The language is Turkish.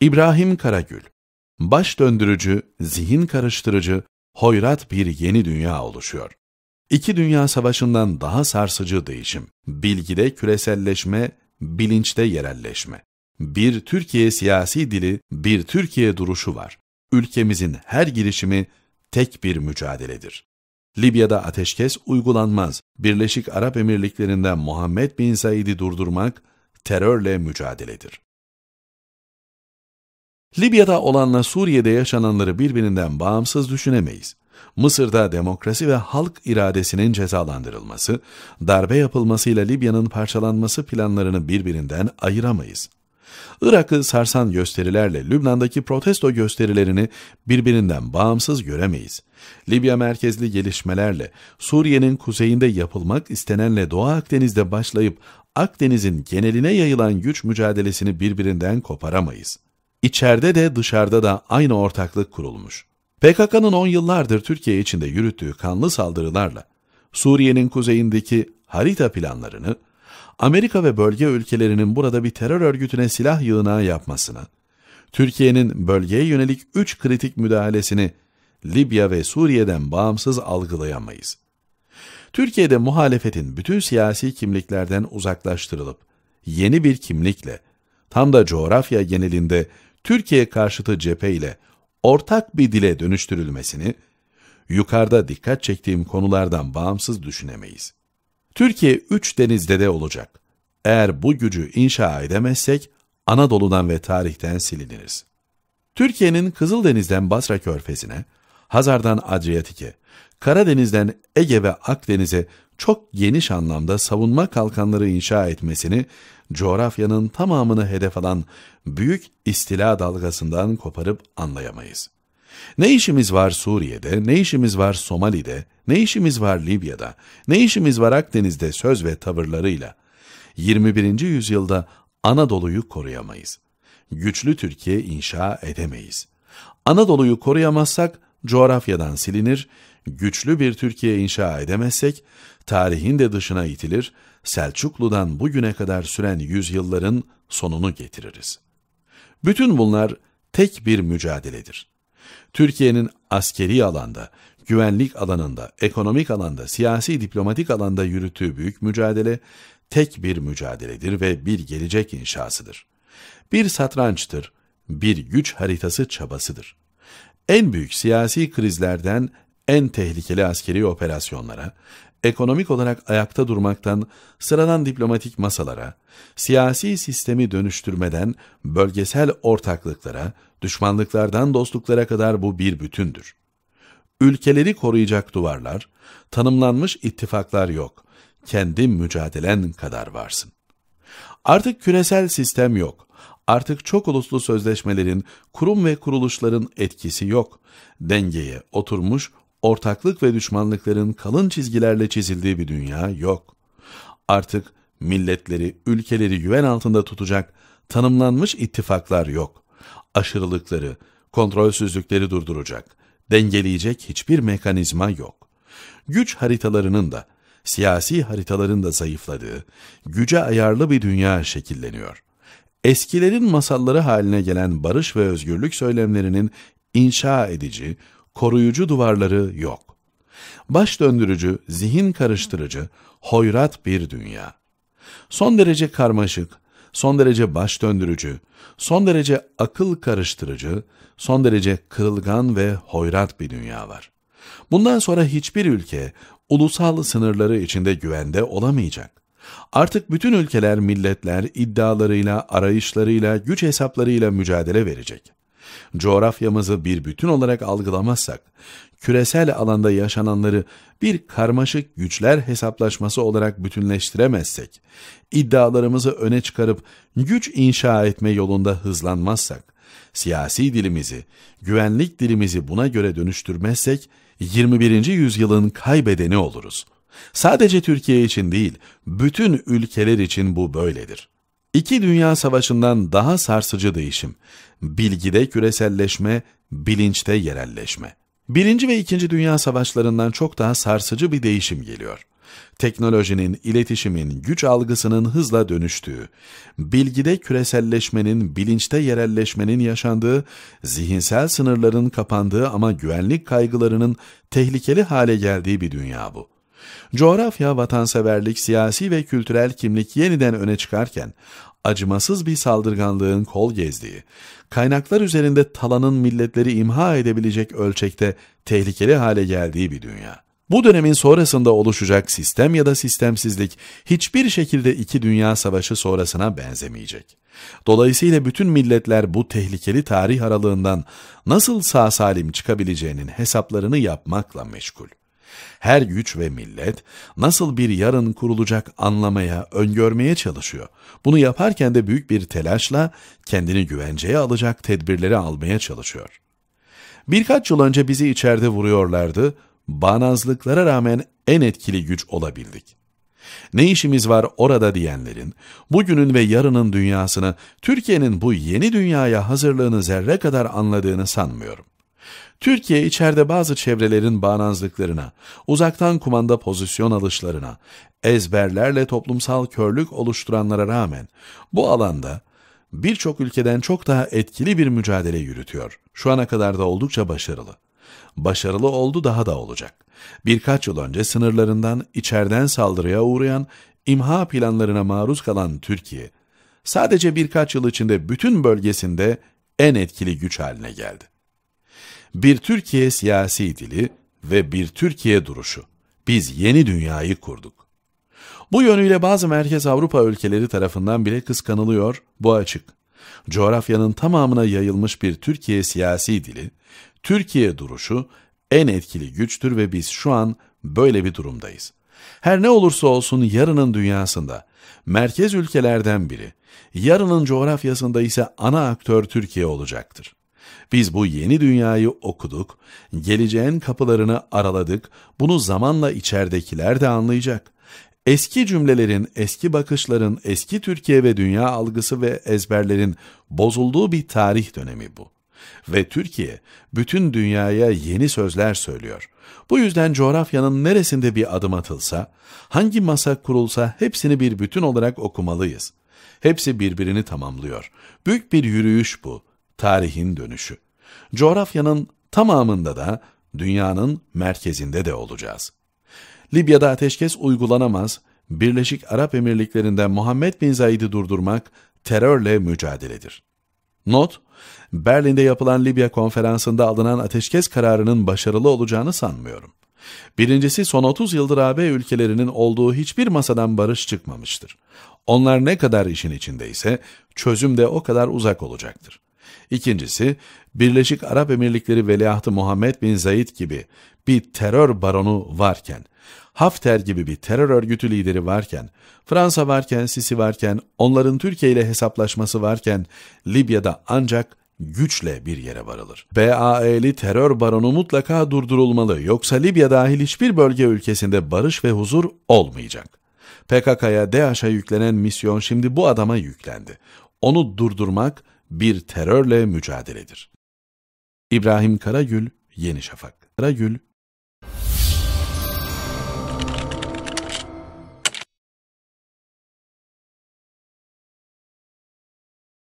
İbrahim Karagül Baş döndürücü, zihin karıştırıcı, hoyrat bir yeni dünya oluşuyor. İki dünya savaşından daha sarsıcı değişim. Bilgide küreselleşme, bilinçte yerelleşme. Bir Türkiye siyasi dili, bir Türkiye duruşu var. Ülkemizin her girişimi tek bir mücadeledir. Libya'da ateşkes uygulanmaz. Birleşik Arap Emirlikleri'nde Muhammed bin Said'i durdurmak terörle mücadeledir. Libya'da olanla Suriye'de yaşananları birbirinden bağımsız düşünemeyiz. Mısır'da demokrasi ve halk iradesinin cezalandırılması, darbe yapılmasıyla Libya'nın parçalanması planlarını birbirinden ayıramayız. Irak'ı sarsan gösterilerle Lübnan'daki protesto gösterilerini birbirinden bağımsız göremeyiz. Libya merkezli gelişmelerle Suriye'nin kuzeyinde yapılmak istenenle Doğu Akdeniz'de başlayıp Akdeniz'in geneline yayılan güç mücadelesini birbirinden koparamayız. İçeride de dışarıda da aynı ortaklık kurulmuş. PKK'nın 10 yıllardır Türkiye içinde yürüttüğü kanlı saldırılarla Suriye'nin kuzeyindeki harita planlarını, Amerika ve bölge ülkelerinin burada bir terör örgütüne silah yığınağı yapmasını, Türkiye'nin bölgeye yönelik 3 kritik müdahalesini Libya ve Suriye'den bağımsız algılayamayız. Türkiye'de muhalefetin bütün siyasi kimliklerden uzaklaştırılıp yeni bir kimlikle tam da coğrafya genelinde Türkiye karşıtı cepheyle ortak bir dile dönüştürülmesini, yukarıda dikkat çektiğim konulardan bağımsız düşünemeyiz. Türkiye üç denizde de olacak. Eğer bu gücü inşa edemezsek, Anadolu'dan ve tarihten siliniriz. Türkiye'nin Kızıldeniz'den Basra Körfezi'ne, Hazar'dan Adriyatik'e, Karadeniz'den Ege ve Akdeniz'e çok geniş anlamda savunma kalkanları inşa etmesini, coğrafyanın tamamını hedef alan büyük istila dalgasından koparıp anlayamayız. Ne işimiz var Suriye'de, ne işimiz var Somali'de, ne işimiz var Libya'da, ne işimiz var Akdeniz'de söz ve tavırlarıyla. 21. yüzyılda Anadolu'yu koruyamayız. Güçlü Türkiye inşa edemeyiz. Anadolu'yu koruyamazsak coğrafyadan silinir, Güçlü bir Türkiye inşa edemezsek, tarihin de dışına itilir, Selçuklu'dan bugüne kadar süren yüzyılların sonunu getiririz. Bütün bunlar tek bir mücadeledir. Türkiye'nin askeri alanda, güvenlik alanında, ekonomik alanda, siyasi diplomatik alanda yürüttüğü büyük mücadele tek bir mücadeledir ve bir gelecek inşasıdır. Bir satrançtır, bir güç haritası çabasıdır. En büyük siyasi krizlerden en tehlikeli askeri operasyonlara, ekonomik olarak ayakta durmaktan sıradan diplomatik masalara, siyasi sistemi dönüştürmeden bölgesel ortaklıklara, düşmanlıklardan dostluklara kadar bu bir bütündür. Ülkeleri koruyacak duvarlar, tanımlanmış ittifaklar yok. Kendi mücadelen kadar varsın. Artık küresel sistem yok. Artık çok uluslu sözleşmelerin, kurum ve kuruluşların etkisi yok. Dengeye oturmuş ortaklık ve düşmanlıkların kalın çizgilerle çizildiği bir dünya yok. Artık milletleri, ülkeleri güven altında tutacak tanımlanmış ittifaklar yok. Aşırılıkları, kontrolsüzlükleri durduracak, dengeleyecek hiçbir mekanizma yok. Güç haritalarının da, siyasi haritaların da zayıfladığı, güce ayarlı bir dünya şekilleniyor. Eskilerin masalları haline gelen barış ve özgürlük söylemlerinin inşa edici, koruyucu duvarları yok. Baş döndürücü, zihin karıştırıcı, hoyrat bir dünya. Son derece karmaşık, son derece baş döndürücü, son derece akıl karıştırıcı, son derece kırılgan ve hoyrat bir dünya var. Bundan sonra hiçbir ülke ulusal sınırları içinde güvende olamayacak. Artık bütün ülkeler, milletler iddialarıyla, arayışlarıyla, güç hesaplarıyla mücadele verecek. Coğrafyamızı bir bütün olarak algılamazsak, küresel alanda yaşananları bir karmaşık güçler hesaplaşması olarak bütünleştiremezsek, iddialarımızı öne çıkarıp güç inşa etme yolunda hızlanmazsak, siyasi dilimizi, güvenlik dilimizi buna göre dönüştürmezsek, 21. yüzyılın kaybedeni oluruz. Sadece Türkiye için değil, bütün ülkeler için bu böyledir. İki Dünya Savaşı'ndan daha sarsıcı değişim, bilgide küreselleşme, bilinçte yerelleşme. Birinci ve İkinci Dünya Savaşlarından çok daha sarsıcı bir değişim geliyor. Teknolojinin, iletişimin, güç algısının hızla dönüştüğü, bilgide küreselleşmenin, bilinçte yerelleşmenin yaşandığı, zihinsel sınırların kapandığı ama güvenlik kaygılarının tehlikeli hale geldiği bir dünya bu. Coğrafya, vatanseverlik, siyasi ve kültürel kimlik yeniden öne çıkarken, acımasız bir saldırganlığın kol gezdiği, kaynaklar üzerinde talanın milletleri imha edebilecek ölçekte tehlikeli hale geldiği bir dünya. Bu dönemin sonrasında oluşacak sistem ya da sistemsizlik hiçbir şekilde iki dünya savaşı sonrasına benzemeyecek. Dolayısıyla bütün milletler bu tehlikeli tarih aralığından nasıl sağ salim çıkabileceğinin hesaplarını yapmakla meşgul. Her güç ve millet nasıl bir yarın kurulacak anlamaya, öngörmeye çalışıyor. Bunu yaparken de büyük bir telaşla kendini güvenceye alacak tedbirleri almaya çalışıyor. Birkaç yıl önce bizi içeride vuruyorlardı, bağnazlıklara rağmen en etkili güç olabildik. Ne işimiz var orada diyenlerin, bugünün ve yarının dünyasını, Türkiye'nin bu yeni dünyaya hazırlığını zerre kadar anladığını sanmıyorum. Türkiye içeride bazı çevrelerin bağnazlıklarına, uzaktan kumanda pozisyon alışlarına, ezberlerle toplumsal körlük oluşturanlara rağmen bu alanda birçok ülkeden çok daha etkili bir mücadele yürütüyor. Şu ana kadar da oldukça başarılı. Başarılı oldu daha da olacak. Birkaç yıl önce sınırlarından içeriden saldırıya uğrayan, imha planlarına maruz kalan Türkiye, sadece birkaç yıl içinde bütün bölgesinde en etkili güç haline geldi. Bir Türkiye siyasi dili ve bir Türkiye duruşu. Biz yeni dünyayı kurduk. Bu yönüyle bazı Merkez Avrupa ülkeleri tarafından bile kıskanılıyor, bu açık. Coğrafyanın tamamına yayılmış bir Türkiye siyasi dili, Türkiye duruşu en etkili güçtür ve biz şu an böyle bir durumdayız. Her ne olursa olsun yarının dünyasında merkez ülkelerden biri, yarının coğrafyasında ise ana aktör Türkiye olacaktır. Biz bu yeni dünyayı okuduk, geleceğin kapılarını araladık, bunu zamanla içeridekiler de anlayacak. Eski cümlelerin, eski bakışların, eski Türkiye ve dünya algısı ve ezberlerin bozulduğu bir tarih dönemi bu. Ve Türkiye bütün dünyaya yeni sözler söylüyor. Bu yüzden coğrafyanın neresinde bir adım atılsa, hangi masa kurulsa hepsini bir bütün olarak okumalıyız. Hepsi birbirini tamamlıyor. Büyük bir yürüyüş bu tarihin dönüşü. Coğrafyanın tamamında da dünyanın merkezinde de olacağız. Libya'da ateşkes uygulanamaz, Birleşik Arap Emirlikleri'nde Muhammed Bin Zaid'i durdurmak terörle mücadeledir. Not, Berlin'de yapılan Libya konferansında alınan ateşkes kararının başarılı olacağını sanmıyorum. Birincisi son 30 yıldır AB ülkelerinin olduğu hiçbir masadan barış çıkmamıştır. Onlar ne kadar işin içindeyse çözüm de o kadar uzak olacaktır. İkincisi, Birleşik Arap Emirlikleri Veliahtı Muhammed bin Zayid gibi bir terör baronu varken, Hafter gibi bir terör örgütü lideri varken, Fransa varken, Sisi varken, onların Türkiye ile hesaplaşması varken, Libya'da ancak güçle bir yere varılır. BAE'li terör baronu mutlaka durdurulmalı yoksa Libya dahil hiçbir bölge ülkesinde barış ve huzur olmayacak. PKK'ya, DAEŞ'e yüklenen misyon şimdi bu adama yüklendi. Onu durdurmak bir terörle mücadeledir. İbrahim Karagül, Yeni Şafak. Karagül,